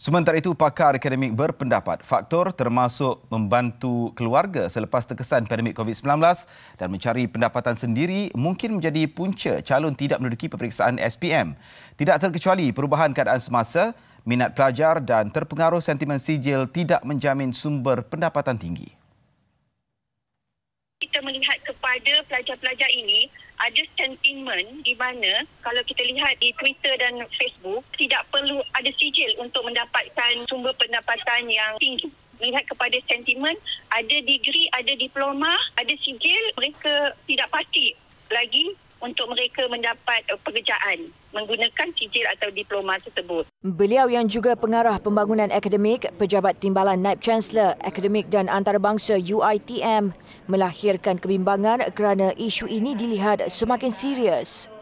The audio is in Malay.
Sementara itu, pakar akademik berpendapat faktor termasuk membantu keluarga selepas terkesan pandemik COVID-19 dan mencari pendapatan sendiri mungkin menjadi punca calon tidak menduduki peperiksaan SPM. Tidak terkecuali perubahan keadaan semasa, minat pelajar dan terpengaruh sentimen sijil tidak menjamin sumber pendapatan tinggi. Kita melihat kepada pelajar-pelajar ini ada sentiment di mana kalau kita lihat di Twitter dan Facebook tidak perlu ada sijil untuk mendapatkan sumber pendapatan yang tinggi melihat kepada sentimen ada degree ada diploma ada sijil mereka untuk mereka mendapat eh, pekerjaan menggunakan cijil atau diploma tersebut. Beliau yang juga pengarah pembangunan akademik, Pejabat Timbalan Naib Chancellor Akademik dan Antarabangsa UITM melahirkan kebimbangan kerana isu ini dilihat semakin serius.